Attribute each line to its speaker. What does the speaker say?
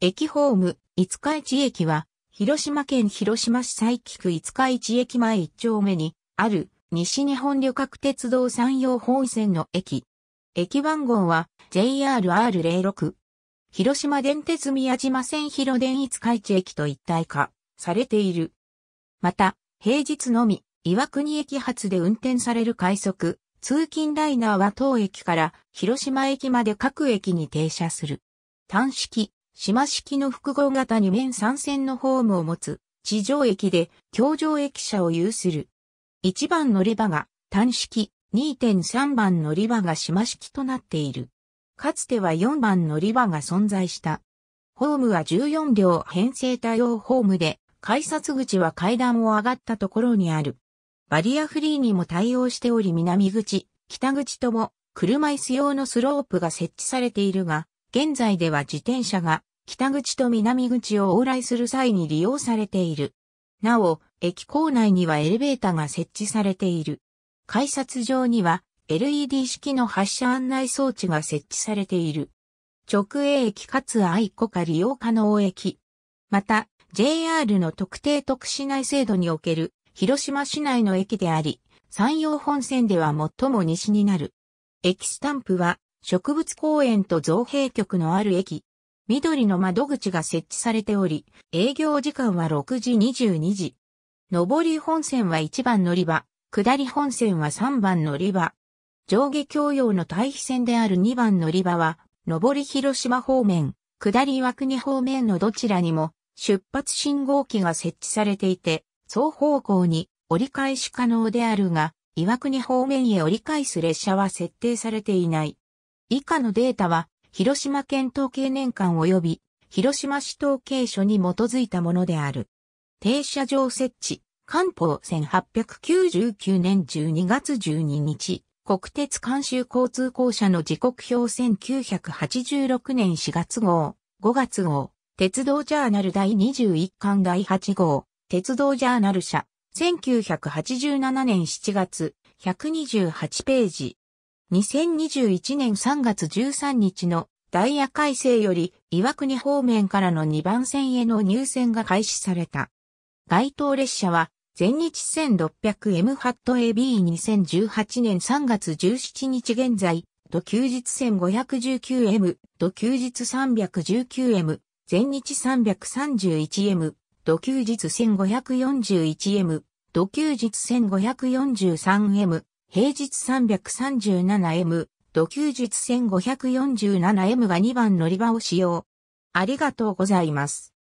Speaker 1: 駅ホーム、五日市駅は、広島県広島市佐伯区五日市駅前一丁目に、ある、西日本旅客鉄道山陽本線の駅。駅番号は、JRR06。広島電鉄宮島線広電五日市駅と一体化、されている。また、平日のみ、岩国駅発で運転される快速、通勤ライナーは当駅から広島駅まで各駅に停車する。単式、島式の複合型2面3線のホームを持つ、地上駅で、橋上駅舎を有する。1番乗り場が単式、2.3番乗り場が島式となっている。かつては4番乗り場が存在した。ホームは14両編成対応ホームで、改札口は階段を上がったところにある。バリアフリーにも対応しており南口、北口とも車椅子用のスロープが設置されているが、現在では自転車が北口と南口を往来する際に利用されている。なお、駅構内にはエレベーターが設置されている。改札上には LED 式の発車案内装置が設置されている。直営駅かつ愛子か利用可能駅。また、JR の特定特市内制度における広島市内の駅であり、山陽本線では最も西になる。駅スタンプは植物公園と造幣局のある駅、緑の窓口が設置されており、営業時間は6時22時。上り本線は1番乗り場、下り本線は3番乗り場。上下共用の対比線である2番乗り場は、上り広島方面、下り岩国方面のどちらにも、出発信号機が設置されていて、双方向に折り返し可能であるが、岩国方面へ折り返す列車は設定されていない。以下のデータは広島県統計年間及び、広島市統計所に基づいたものである。停車場設置、官報1899年12月12日、国鉄監修交通公社の時刻表1986年4月号、5月号、鉄道ジャーナル第21巻第8号、鉄道ジャーナル社、1987年7月、128ページ、2021年3月13日のダイヤ改正より岩国方面からの2番線への入線が開始された。該当列車は全日 1600M ハット AB2018 年3月17日現在、土休日1 519M、土休日 319M、全日 331M、土休日 1541M、土休日 1543M、平日 337M 土休日 1547M が2番乗り場を使用。ありがとうございます。